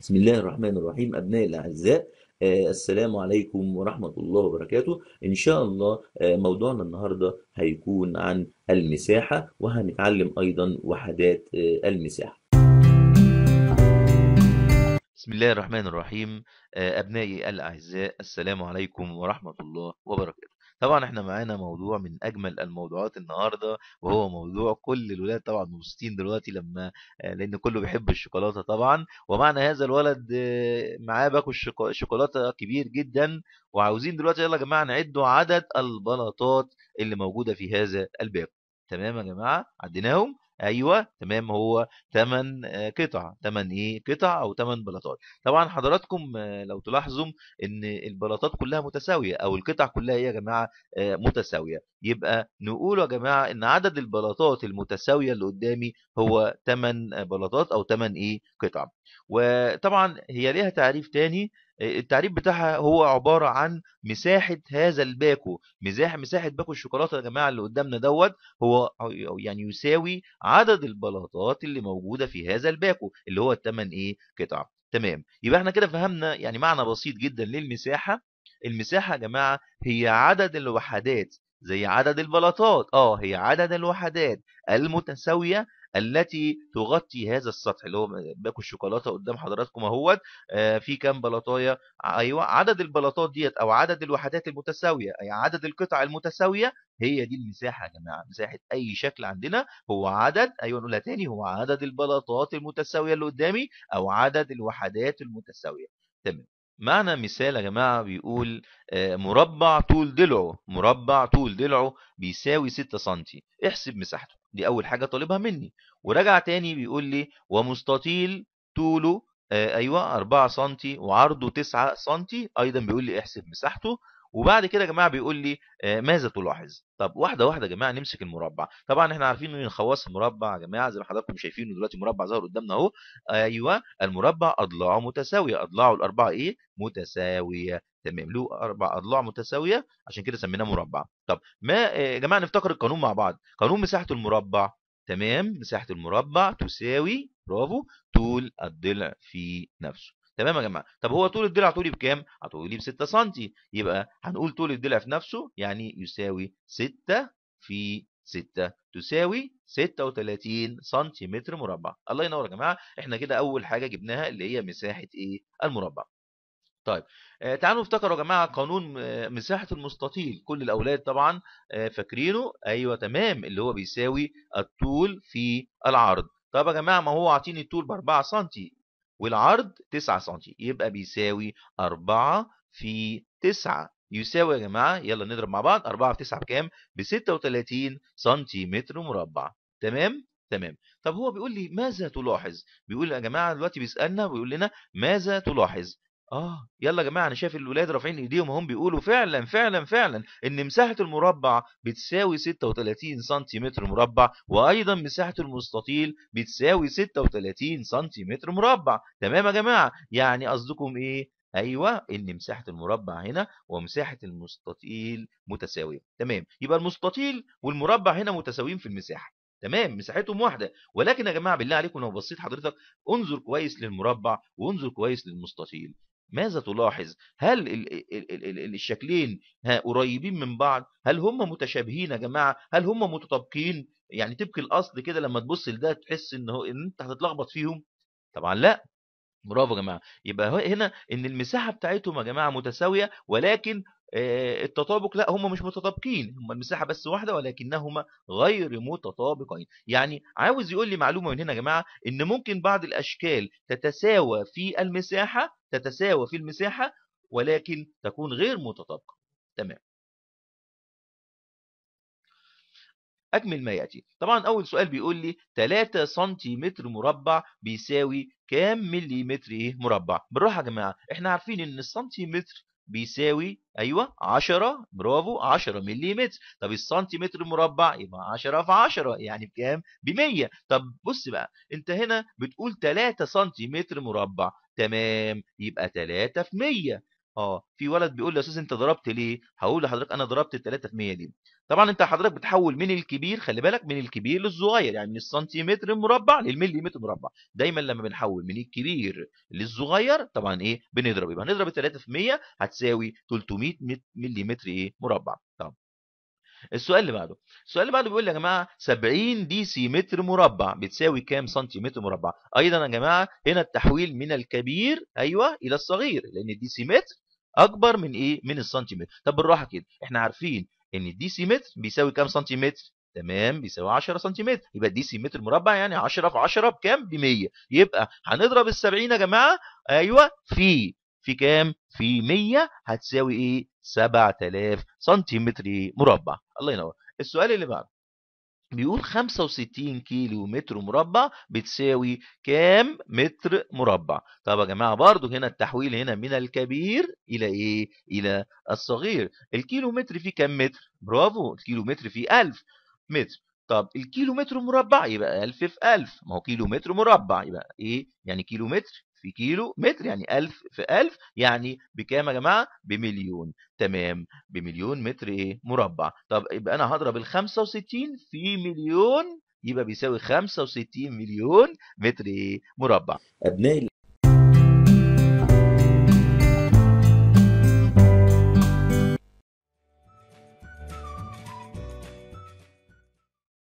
بسم الله الرحمن الرحيم أبنائي الأعزاء آه، السلام عليكم ورحمة الله وبركاته إن شاء الله آه، موضوعنا النهاردة هيكون عن المساحة وهنتعلم أيضا وحدات آه، المساحة بسم الله الرحمن الرحيم أبنائي الأعزاء السلام عليكم ورحمة الله وبركاته طبعا احنا معانا موضوع من اجمل الموضوعات النهارده وهو موضوع كل الولاد طبعا مبسوطين دلوقتي لما آه، لان كله بيحب الشوكولاته طبعا ومعنا هذا الولد آه، معاه باكو الشوكولاته كبير جدا وعاوزين دلوقتي يلا يا جماعه نعدوا عدد البلاطات اللي موجوده في هذا الباكو تمام يا جماعه عديناهم ايوه تمام هو 8 آه، قطع 8 ايه قطع او 8 بلاطات طبعا حضراتكم آه، لو تلاحظوا ان البلاطات كلها متساويه او القطع كلها هي إيه يا جماعه آه، متساويه يبقى نقول يا جماعه ان عدد البلاطات المتساويه اللي قدامي هو 8 بلاطات او 8 ايه قطع وطبعا هي ليها تعريف تاني التعريف بتاعها هو عبارة عن مساحة هذا الباكو مساحة مساحة باكو الشوكولاتة يا جماعة اللي قدامنا دوت هو يعني يساوي عدد البلاطات اللي موجودة في هذا الباكو اللي هو الثمان ايه قطع تمام يبقى احنا كده فهمنا يعني معنى بسيط جدا للمساحة المساحة يا جماعة هي عدد الوحدات زي عدد البلاطات اه هي عدد الوحدات المتساوية التي تغطي هذا السطح اللي هو باكل الشوكولاته قدام حضراتكم اهوت آه، في كام بلاطايه ايوه عدد البلاطات ديت او عدد الوحدات المتساويه اي عدد القطع المتساويه هي دي المساحه يا جماعه مساحه اي شكل عندنا هو عدد ايوه نقولها تاني هو عدد البلاطات المتساويه اللي قدامي او عدد الوحدات المتساويه تمام معنى مثال يا جماعة بيقول آه، مربع طول ضلعه مربع طول ضلعه بيساوي 6 سم احسب مساحته دي أول حاجة طالبها مني ورجع تاني بيقول لي ومستطيل طوله آه أيوة 4 سم وعرضه 9 سم أيضا بيقول لي احسب مساحته وبعد كده يا جماعه بيقول لي آه، ماذا تلاحظ طب واحده واحده يا جماعه نمسك المربع طبعا احنا عارفين ان الخواص مربع يا جماعه زي ما حضراتكم شايفينه دلوقتي مربع ظهر قدامنا اهو ايوه المربع اضلاعه متساويه اضلاعه الاربعه ايه متساويه تمام له اربع اضلاع متساويه عشان كده سميناه مربع طب ما آه، يا جماعه نفتكر القانون مع بعض قانون مساحه المربع تمام مساحه المربع تساوي برافو طول الضلع في نفسه تمام يا جماعه طب هو طول الضلع طولي بكام طولي ب 6 سم يبقى هنقول طول الضلع في نفسه يعني يساوي 6 في 6 تساوي 36 سم مربع الله ينور يا جماعه احنا كده اول حاجه جبناها اللي هي مساحه ايه المربع طيب آه، تعالوا نفتكروا يا جماعه قانون آه، مساحه المستطيل كل الاولاد طبعا آه، فاكرينه ايوه تمام اللي هو بيساوي الطول في العرض طب يا جماعه ما هو عاطيني الطول ب 4 سم والعرض 9 سم يبقى بيساوي 4 في 9 يساوي يا جماعه يلا نضرب مع بعض 4 في 9 بكام ب 36 سنتيمتر مربع تمام تمام طب هو بيقول لي ماذا تلاحظ بيقول يا جماعه دلوقتي بيسالنا ويقول لنا ماذا تلاحظ اه يلا يا جماعه انا شايف الولاد رافعين ايديهم اهم بيقولوا فعلا فعلا فعلا ان مساحه المربع بتساوي 36 سنتيمتر مربع وايضا مساحه المستطيل بتساوي 36 سنتيمتر مربع تمام يا جماعه يعني قصدكم ايه ايوه ان مساحه المربع هنا ومساحه المستطيل متساويه تمام يبقى المستطيل والمربع هنا متساويين في المساحه تمام مساحتهم واحده ولكن يا جماعه بالله عليكم لو بصيت حضرتك انظر كويس للمربع وانظر كويس للمستطيل ماذا تلاحظ هل الـ الـ الـ الـ الشكلين قريبين من بعض هل هم متشابهين يا جماعة هل هم متطابقين يعني تبقى الأصل كده لما تبص لده تحس إن, هو إن أنت هتتلخبط فيهم طبعا لا برافو يا جماعة يبقى هنا إن المساحة بتاعتهم يا جماعة متساوية ولكن آه، التطابق لا هم مش متطابقين هم المساحه بس واحده ولكنهما غير متطابقين يعني عاوز يقول لي معلومه من هنا يا جماعه ان ممكن بعض الاشكال تتساوى في المساحه تتساوى في المساحه ولكن تكون غير متطابقه تمام أكمل ما يأتي طبعا أول سؤال بيقول لي 3 سنتيمتر مربع بيساوي كام مليمتر إيه مربع بالراحة يا جماعة إحنا عارفين إن السنتيمتر بيساوي ايوه 10 برافو 10 ملم طب السنتيمتر مربع يبقى 10 في 10 يعني بكام؟ ب 100 طب بص بقى انت هنا بتقول 3 سنتيمتر مربع تمام يبقى 3 في 100 اه في ولد بيقول لي يا استاذ انت ضربت ليه هقول لحضرتك انا ضربت ال 3 في 100 دي طبعا انت حضرتك بتحول من الكبير خلي بالك من الكبير للصغير يعني من السنتيمتر المربع للمليمتر مربع دايما لما بنحول من الكبير للصغير طبعا ايه بنضرب يبقى هنضرب ال 3 في 100 هتساوي 300 مليمتر ايه مربع طب السؤال اللي بعده السؤال اللي بعده بيقول لي يا جماعه 70 دي سي متر مربع بتساوي كام سنتيمتر مربع ايضا يا جماعه هنا التحويل من الكبير ايوه الى الصغير لان الدي سي متر اكبر من ايه من السنتيمتر طب بالراحه كده احنا عارفين ان الدي سي متر بيساوي كام سنتيمتر تمام بيساوي 10 سنتيمتر يبقى الدي سي متر مربع يعني 10 في 10 بكام ب 100 يبقى هنضرب ال 70 يا جماعه ايوه في في كام في 100 هتساوي ايه 7000 سنتيمتر مربع الله ينور السؤال اللي بعده بيقول 65 كيلو متر مربع بتساوي كام متر مربع طب يا جماعه برضو هنا التحويل هنا من الكبير الى ايه الى الصغير الكيلو متر فيه كام متر برافو الكيلو متر فيه 1000 متر طب الكيلو متر مربع يبقى 1000 في 1000 ما هو كيلو متر مربع يبقى ايه يعني كيلو متر في كيلو متر يعني 1000 في 1000 يعني بكام يا جماعه بمليون تمام بمليون متر ايه مربع طب يبقى انا هضرب ال 65 في مليون يبقى بيساوي 65 مليون متر ايه مربع ابنائي